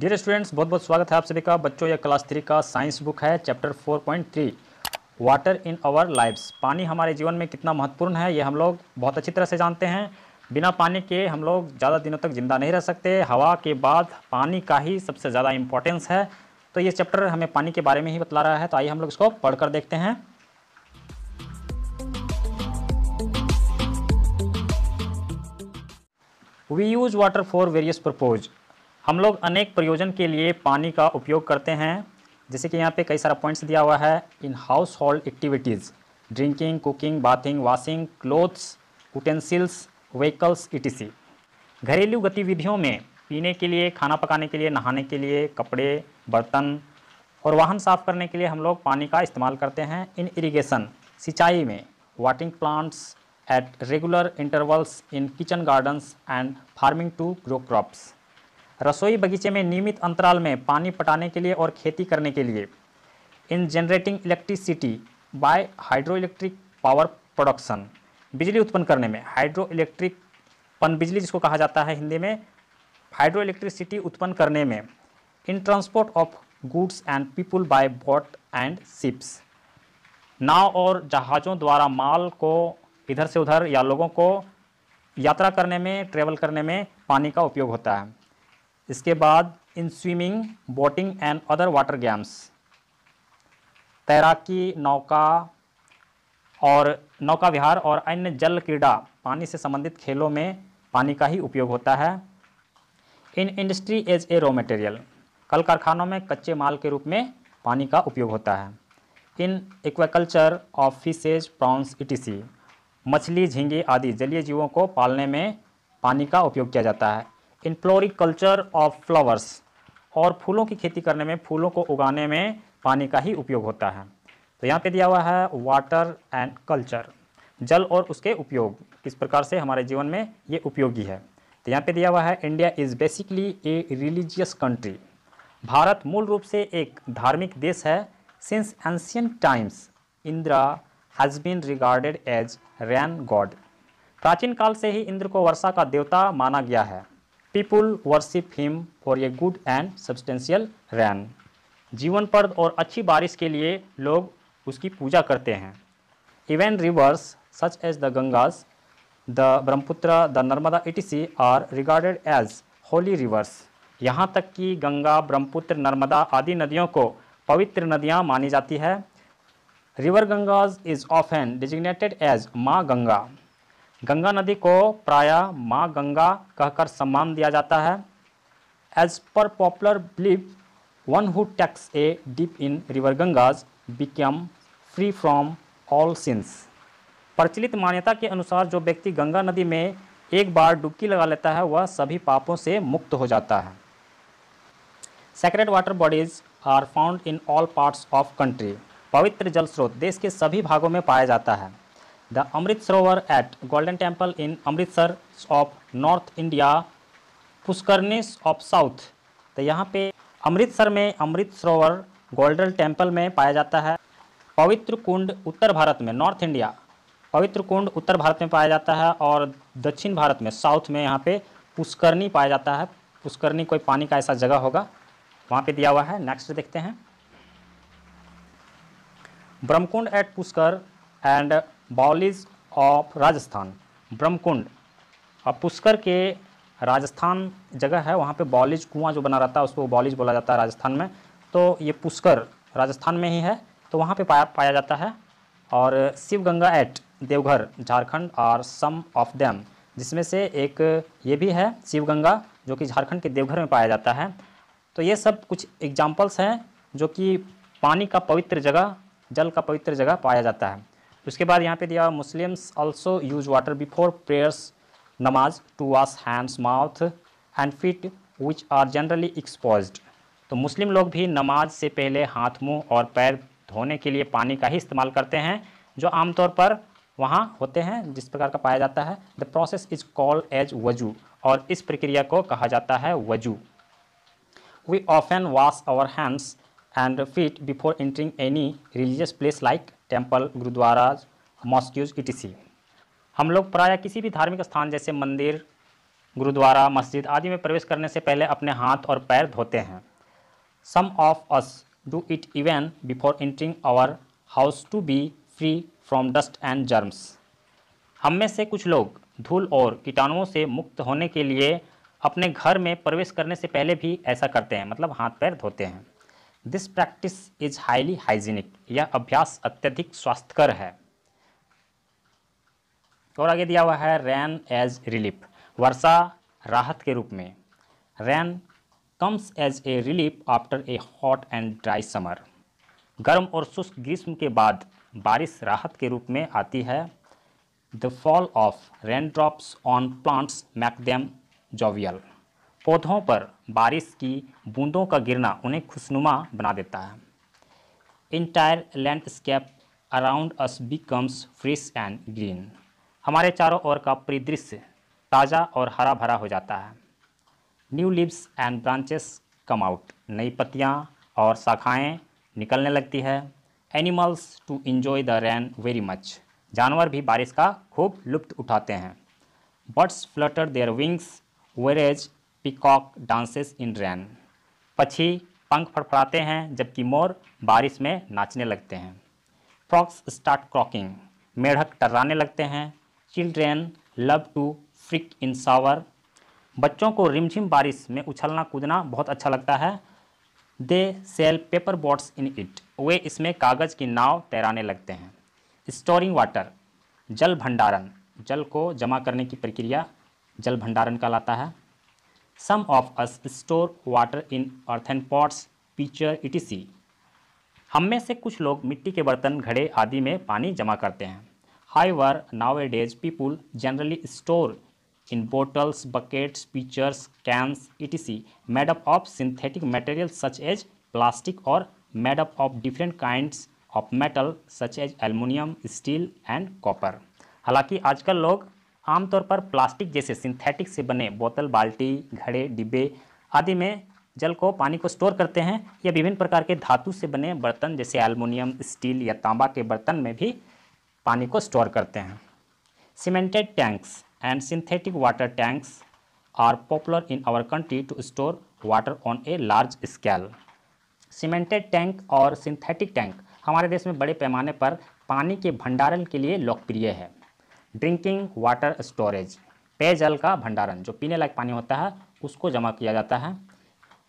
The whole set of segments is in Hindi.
डियर स्टूडेंट्स बहुत बहुत स्वागत है आप सभी का बच्चों या क्लास थ्री का साइंस बुक है chapter four point three water in our lifes पानी हमारे जीवन में कितना महत्वपूर्ण है ये हम लोग बहुत अच्छी तरह से जानते हैं बिना पानी के हम लोग ज़्यादा दिनों तक जिंदा नहीं रह सकते हवा के बाद पानी का ही सबसे ज़्यादा इम्पोर्टेंस है तो ये चैप्टर हमें पानी के बारे में ही बतला रहा है तो आइए हम लोग इसको पढ़कर देखते हैं we use water for various purpose हम लोग अनेक प्रयोजन के लिए पानी का उपयोग करते हैं जैसे कि यहाँ पे कई सारा पॉइंट्स दिया हुआ है in household activities drinking cooking bathing washing clothes utensils vehicles ई घरेलू गतिविधियों में पीने के लिए खाना पकाने के लिए नहाने के लिए कपड़े बर्तन और वाहन साफ करने के लिए हम लोग पानी का इस्तेमाल करते हैं इन इरीगेशन सिंचाई में watering plants at regular intervals in kitchen gardens and farming to grow crops रसोई बगीचे में नियमित अंतराल में पानी पटाने के लिए और खेती करने के लिए in generating electricity by hydroelectric power production बिजली उत्पन्न करने में हाइड्रो इलेक्ट्रिक पन बिजली जिसको कहा जाता है हिंदी में हाइड्रो इलेक्ट्रिसिटी उत्पन्न करने में in transport of goods and people by boat and ships नाव और जहाज़ों द्वारा माल को इधर से उधर या लोगों को यात्रा करने में ट्रेवल करने में पानी का उपयोग होता है इसके बाद in swimming boating and other water games तैराकी नौका और नौका विहार और अन्य जल क्रीड़ा पानी से संबंधित खेलों में पानी का ही उपयोग होता है in industry as a raw material कल कारखानों में कच्चे माल के रूप में पानी का उपयोग होता है in aquaculture of fishes prawns etc मछली झींगे आदि जलीय जीवों को पालने में पानी का उपयोग किया जाता है इन फ्लोरिकल्चर ऑफ फ्लावर्स और फूलों की खेती करने में फूलों को उगाने में पानी का ही उपयोग होता है तो यहाँ पे दिया हुआ है वाटर एंड कल्चर जल और उसके उपयोग किस प्रकार से हमारे जीवन में ये उपयोगी है तो यहाँ पे दिया हुआ है India is basically a religious country भारत मूल रूप से एक धार्मिक देश है since ancient times Indra has been regarded as rain god प्राचीन काल से ही इंद्र को वर्षा का देवता माना गया है people worship him for a good and substantial rain जीवन पर और अच्छी बारिश के लिए लोग उसकी पूजा करते हैं even rivers such as the Ganges the Brahmaputra the Narmada etc are regarded as holy rivers यहाँ तक कि गंगा ब्रह्मपुत्र नर्मदा आदि नदियों को पवित्र नदियाँ मानी जाती है river Ganges is often designated as Maa Ganga Ganga नदी को प्रायः माँ गंगा कहकर सम्मान दिया जाता है as per popular believe one who takes a dip in river Ganges become free from all sins प्रचलित मान्यता के अनुसार जो व्यक्ति गंगा नदी में एक बार डुबकी लगा लेता है वह सभी पापों से मुक्त हो जाता है sacred water bodies are found in all parts of country पवित्र जल स्रोत देश के सभी भागों में पाया जाता है The Amrit Sarovar at Golden Temple in Amritsar of North India, Pushkarinis of south तो यहाँ पे अमृतसर में अमृत सरोवर गोल्डन टेम्पल में पाया जाता है पवित्र कुंड उत्तर भारत में नॉर्थ इंडिया पवित्र कुंड उत्तर भारत में पाया जाता है और दक्षिण भारत में साउथ में यहाँ पे पुष्करनी पाया जाता है पुष्करनी कोई पानी का ऐसा जगह होगा वहाँ पे दिया हुआ है नेक्स्ट देखते हैं Brahmakund at Pushkar and baolis of Rajasthan Brahmakund अब पुष्कर के राजस्थान जगह है वहाँ पे बॉलिज कुआं जो बना रहता है उसको बॉलिज बोला जाता है राजस्थान में तो ये पुष्कर राजस्थान में ही है तो वहाँ पे पाया पाया जाता है और शिव गंगा एट देवघर झारखंड और सम ऑफ देम जिसमें से एक ये भी है शिव गंगा जो कि झारखंड के देवघर में पाया जाता है तो ये सब कुछ एग्जाम्पल्स हैं जो कि पानी का पवित्र जगह जल का पवित्र जगह पाया जाता है उसके बाद यहाँ पे दिया Muslims also use water before prayers namaz to wash hands mouth and feet which are generally exposed तो मुस्लिम लोग भी नमाज से पहले हाथ मुंह और पैर धोने के लिए पानी का ही इस्तेमाल करते हैं जो आमतौर पर वहाँ होते हैं जिस प्रकार का पाया जाता है the process is called as wazu और इस प्रक्रिया को कहा जाता है वजू we and wash our hands and feet before entering any religious place like temple gurudwara mosques ई हम लोग प्रायः किसी भी धार्मिक स्थान जैसे मंदिर गुरुद्वारा मस्जिद आदि में प्रवेश करने से पहले अपने हाथ और पैर धोते हैं some of us do it even before entering our house to be free from dust and germs हम में से कुछ लोग धूल और कीटाणुओं से मुक्त होने के लिए अपने घर में प्रवेश करने से पहले भी ऐसा करते हैं मतलब हाथ पैर धोते हैं this practice is highly hygienic यह अभ्यास अत्यधिक स्वास्थ्यकर है और आगे दिया हुआ है रैन एज रिलीफ वर्षा राहत के रूप में rain comes as a relief after a hot and dry summer गर्म और शुष्क ग्रीष्म के बाद बारिश राहत के रूप में आती है the fall of rain drops on plants make them jovial पौधों पर बारिश की बूंदों का गिरना उन्हें खुशनुमा बना देता है entire landscape around us becomes fresh and green हमारे चारों ओर का परिदृश्य ताज़ा और हरा भरा हो जाता है new leaves and branches come out नई पत्तियाँ और शाखाएँ निकलने लगती है animals too enjoy the rain very much जानवर भी बारिश का खूब लुप्त उठाते हैं birds flutter their wings whereas peacock dances in rain पक्षी पंख फड़फड़ाते हैं जबकि मोर बारिश में नाचने लगते हैं फ्रॉक्स स्टार्ट क्रॉकिंग मेढक टर्राने लगते हैं children love to frolic in shower बच्चों को रिमझिम बारिश में उछलना कूदना बहुत अच्छा लगता है they sail paper boats in it वे इसमें कागज़ की नाव तैराने लगते हैं स्टोरिंग वाटर जल भंडारण जल को जमा करने की प्रक्रिया जल भंडारण कहलाता है Some of us store water in earthen pots, pitcher, etc. हम में से कुछ लोग मिट्टी के बर्तन घड़े आदि में पानी जमा करते हैं however nowadays people generally store in bottles buckets pitchers cans etc made up of synthetic material such as plastic और made up of different kinds of metal such as aluminium steel and copper हालांकि आजकल लोग आमतौर पर प्लास्टिक जैसे सिंथेटिक से बने बोतल बाल्टी घड़े डिब्बे आदि में जल को पानी को स्टोर करते हैं या विभिन्न प्रकार के धातु से बने बर्तन जैसे एलमोनियम स्टील या तांबा के बर्तन में भी पानी को स्टोर करते हैं cemented tanks and synthetic water tanks are popular in our country to store water on a large scale cemented tank और सिंथेटिक टैंक हमारे देश में बड़े पैमाने पर पानी के भंडारण के लिए लोकप्रिय है ड्रिंकिंग वाटर स्टोरेज पेयजल का भंडारण जो पीने लायक पानी होता है उसको जमा किया जाता है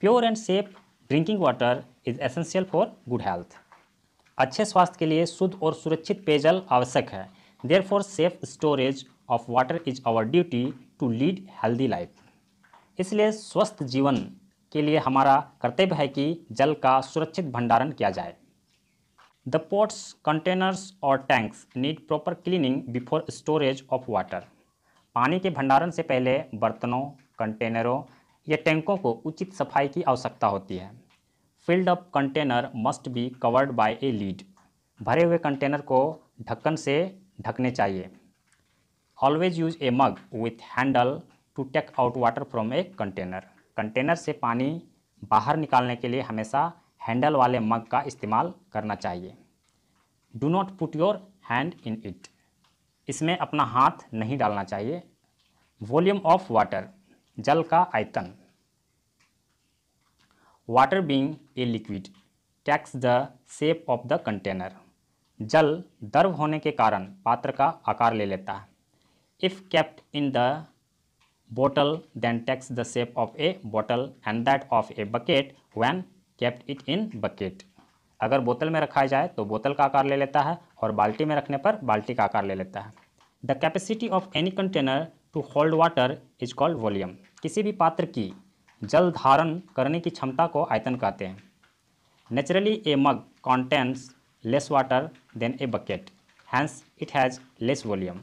pure and safe drinking water is essential for good health अच्छे स्वास्थ्य के लिए शुद्ध और सुरक्षित पेयजल आवश्यक है therefore safe storage of water is our duty to lead healthy life इसलिए स्वस्थ जीवन के लिए हमारा कर्तव्य है कि जल का सुरक्षित भंडारण किया जाए The pots, containers or tanks need proper cleaning before storage of water. पानी के भंडारण से पहले बर्तनों कंटेनरों या टैंकों को उचित सफाई की आवश्यकता होती है filled up container must be covered by a lid भरे हुए कंटेनर को ढक्कन से ढकने चाहिए always use a mug with handle to take out water from a container container से पानी बाहर निकालने के लिए हमेशा हैंडल वाले मग का इस्तेमाल करना चाहिए do not put your hand in it इसमें अपना हाथ नहीं डालना चाहिए वॉल्यूम ऑफ वाटर जल का आयतन water being a liquid takes the shape of the container जल दर्व होने के कारण पात्र का आकार ले लेता है if kept in the bottle then takes the shape of a bottle and that of a bucket when kept it in bucket अगर बोतल में रखा जाए तो बोतल का आकार ले लेता है और बाल्टी में रखने पर बाल्टी का आकार ले लेता है the capacity of any container to hold water is called volume किसी भी पात्र की जल धारण करने की क्षमता को आयतन कहते हैं naturally a mug contains less water than a bucket hence it has less volume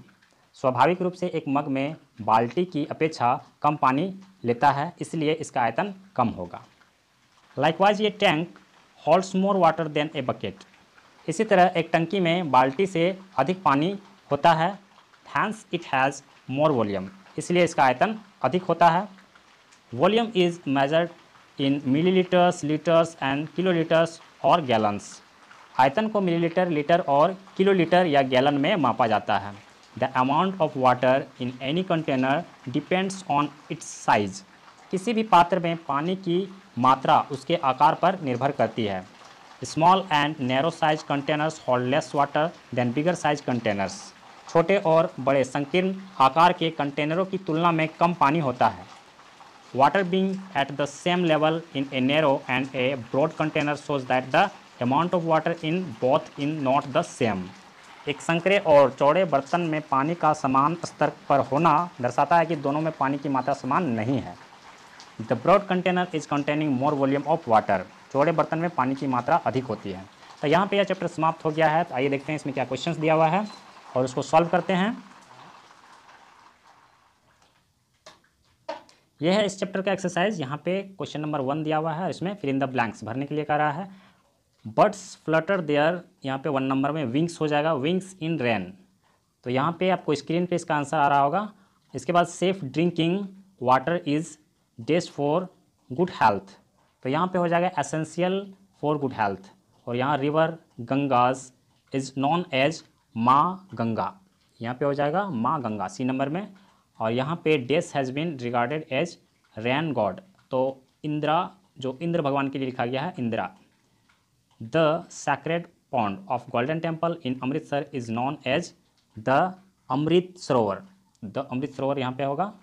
स्वाभाविक रूप से एक मग में बाल्टी की अपेक्षा कम पानी लेता है इसलिए इसका आयतन कम होगा लाइकवाइज ये tank holds more water than a bucket इसी तरह एक टंकी में बाल्टी से अधिक पानी होता है hence it has more volume इसलिए इसका आयतन अधिक होता है volume is measured in millilitres litres and kilolitres और गैलन्स आयतन को मिलीलीटर लीटर और किलोलीटर या गैलन में मापा जाता है the amount of water in any container depends on its size किसी भी पात्र में पानी की मात्रा उसके आकार पर निर्भर करती है small and narrow size containers hold less water than bigger size containers छोटे और बड़े संकीर्ण आकार के कंटेनरों की तुलना में कम पानी होता है water being at the same level in a narrow and a broad container shows that the amount of water in both in not the same एक संकरे और चौड़े बर्तन में पानी का समान स्तर पर होना दर्शाता है कि दोनों में पानी की मात्रा समान नहीं है the broad container is containing more volume of water चौड़े बर्तन में पानी की मात्रा अधिक होती है तो यहाँ पे यह चैप्टर समाप्त हो गया है तो आइए देखते हैं इसमें क्या क्वेश्चंस दिया हुआ है और उसको सॉल्व करते हैं यह है इस चैप्टर का एक्सरसाइज यहाँ पे क्वेश्चन नंबर वन दिया हुआ है इसमें फिर इन द ब्लैंक्स भरने के लिए कह रहा है बर्ड्स फ्लटर देयर यहाँ पे वन नंबर में विंग्स हो जाएगा विंग्स इन रेन तो यहाँ पे आपको स्क्रीन पे इसका आंसर आ रहा होगा इसके बाद safe drinking water is dash for good health तो यहाँ पे हो जाएगा एसेंशियल फॉर गुड हेल्थ और यहाँ river Ganges is known as Maa Ganga यहाँ पे हो जाएगा माँ गंगा सी नंबर में और यहाँ पे dash has been regarded as rain god तो इंदिरा जो इंद्र भगवान के लिए लिखा गया है Indra the sacred pond of Golden Temple in Amritsar is known as the Amrit Sarovar the Amrit Sarovar यहाँ पे होगा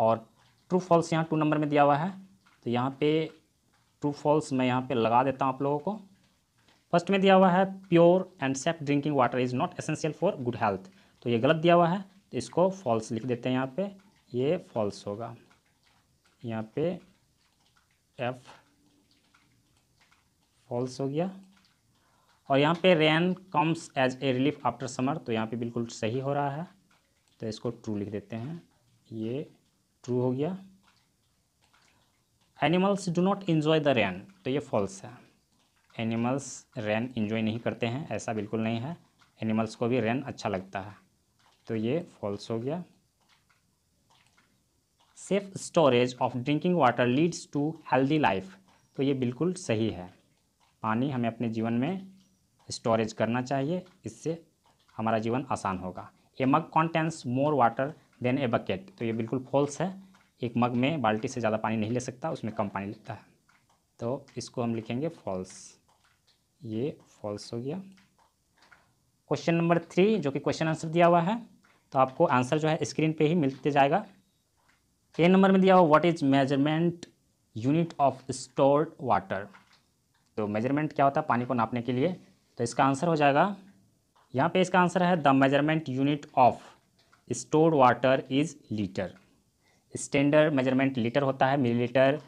और ट्रू फॉल्स यहाँ टू नंबर में दिया हुआ है तो यहाँ पे ट्रू फॉल्स मैं यहाँ पे लगा देता हूँ आप लोगों को फर्स्ट में दिया हुआ है pure and safe drinking water is not essential for good health तो ये गलत दिया हुआ है तो इसको फॉल्स लिख देते हैं यहाँ पे ये फॉल्स होगा यहाँ पे एफ फॉल्स हो गया और यहाँ पे rain comes as a relief after summer तो यहाँ पे बिल्कुल सही हो रहा है तो इसको ट्रू लिख देते हैं ये ट्रू हो गया animals do not enjoy the rain तो ये फॉल्स है एनिमल्स रैन इन्जॉय नहीं करते हैं ऐसा बिल्कुल नहीं है एनिमल्स को भी रैन अच्छा लगता है तो ये फॉल्स हो गया safe storage of drinking water leads to healthy life तो ये बिल्कुल सही है पानी हमें अपने जीवन में स्टोरेज करना चाहिए इससे हमारा जीवन आसान होगा a mug contains more water than a bucket तो ये बिल्कुल फॉल्स है एक मग में बाल्टी से ज़्यादा पानी नहीं ले सकता उसमें कम पानी लेता है तो इसको हम लिखेंगे फॉल्स ये फॉल्स हो गया क्वेश्चन नंबर थ्री जो कि क्वेश्चन आंसर दिया हुआ है तो आपको आंसर जो है स्क्रीन पे ही मिलते जाएगा ए नंबर में दिया हुआ what is measurement unit of stored water तो मेजरमेंट क्या होता है पानी को नापने के लिए तो इसका आंसर हो जाएगा यहाँ पे इसका आंसर है the measurement unit of store water is litre standard measurement litre होता है मिली लीटर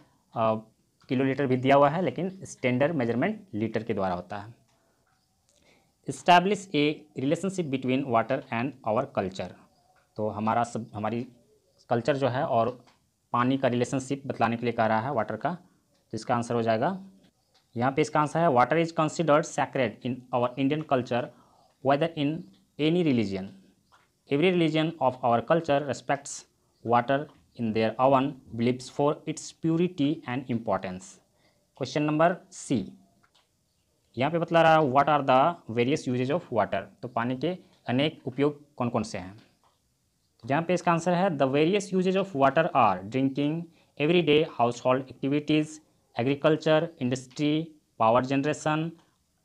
किलो लीटर भी दिया हुआ है लेकिन स्टैंडर्ड मेजरमेंट लीटर के द्वारा होता है establish a relationship between water and our culture तो हमारा सब हमारी कल्चर जो है और पानी का रिलेशनशिप बतलाने के लिए कह रहा है वाटर का तो इसका आंसर हो जाएगा यहाँ पे इसका आंसर है water is considered sacred in our Indian culture whether in any religion Every religion of our culture respects water in their own beliefs for its purity and importance. Question number C यहाँ पे बतला रहा है what are the various uses of water तो पानी के अनेक उपयोग कौन कौन से हैं जहाँ पे इसका आंसर है the various uses of water are drinking every day household activities agriculture industry power generation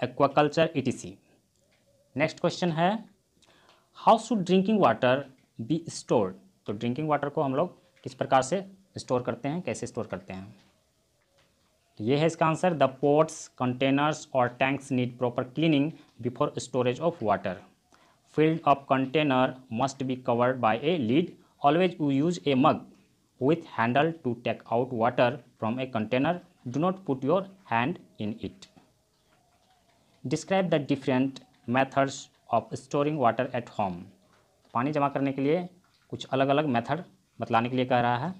aquaculture uh next question है how should drinking water be store तो ड्रिंकिंग वाटर को हम लोग किस प्रकार से स्टोर करते हैं कैसे स्टोर करते हैं तो ये है इसका आंसर द पोर्ट्स कंटेनर्स और tanks need proper cleaning before storage of water filled of container must be covered by a lid always you use a mug with handle to take out water from a container do not put your hand in it describe the different methods of storing water at home पानी जमा करने के लिए कुछ अलग अलग मेथड बतलाने के लिए कह रहा है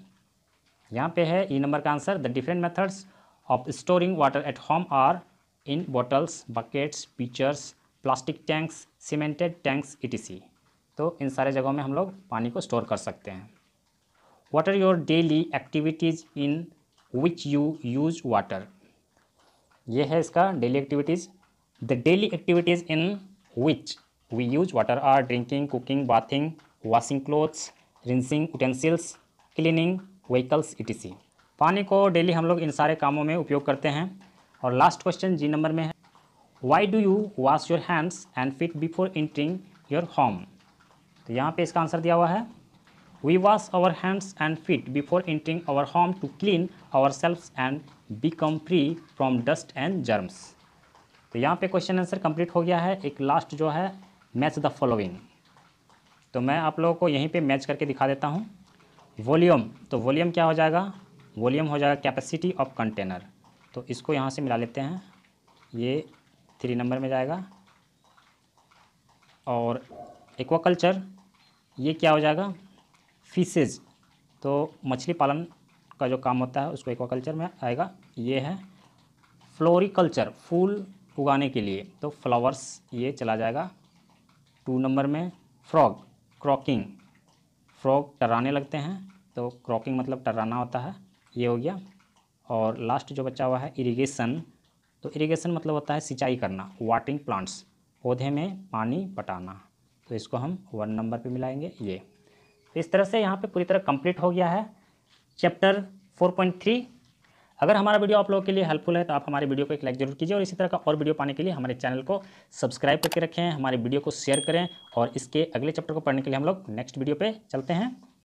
यहाँ पे है ई e नंबर का answer the different methods of storing water at home are in bottles buckets pitchers plastic tanks cemented tanks uh तो इन सारे जगहों में हम लोग पानी को स्टोर कर सकते हैं what are your daily activities in which you use water ये है इसका daily activities the daily activities in which we use water are drinking cooking bathing washing clothes rinsing utensils cleaning vehicles etc पानी को डेली हम लोग इन सारे कामों में उपयोग करते हैं और लास्ट क्वेश्चन जी नंबर में है why do you wash your hands and feet before entering your home तो यहाँ पे इसका आंसर दिया हुआ है we wash our hands and feet before entering our home to clean our self and become free from dust and germs तो यहाँ पे क्वेश्चन आंसर कंप्लीट हो गया है एक लास्ट जो है मैच द फॉलोइंग तो मैं आप लोगों को यहीं पे मैच करके दिखा देता हूँ वॉल्यूम तो वॉल्यूम क्या हो जाएगा वॉल्यूम हो जाएगा कैपेसिटी ऑफ कंटेनर तो इसको यहाँ से मिला लेते हैं ये थ्री नंबर में जाएगा और एक्वाकल्चर ये क्या हो जाएगा फिशेज तो मछली पालन का जो काम होता है उसको एक्वाकल्चर में आएगा ये है फ्लोरिकल्चर फूल उगाने के लिए तो फ्लावर्स ये चला जाएगा टू नंबर में फ्रॉग क्रॉकिंग फ्रॉग टर्राने लगते हैं तो क्रॉकिंग मतलब टर्राना होता है ये हो गया और लास्ट जो बचा हुआ है इरीगेशन तो इरीगेशन मतलब होता है सिंचाई करना वाटरिंग प्लांट्स पौधे में पानी पटाना तो इसको हम वन नंबर पे मिलाएंगे ये तो इस तरह से यहाँ पे पूरी तरह कंप्लीट हो गया है चैप्टर 4.3 अगर हमारा वीडियो आप लोगों के लिए हेल्पफुल है तो आप हमारे वीडियो को एक लाइक जरूर कीजिए और इसी तरह का और वीडियो पाने के लिए हमारे चैनल को सब्सक्राइब करके रखें हमारे वीडियो को शेयर करें और इसके अगले चैप्टर को पढ़ने के लिए हम लोग नेक्स्ट वीडियो पर चलते हैं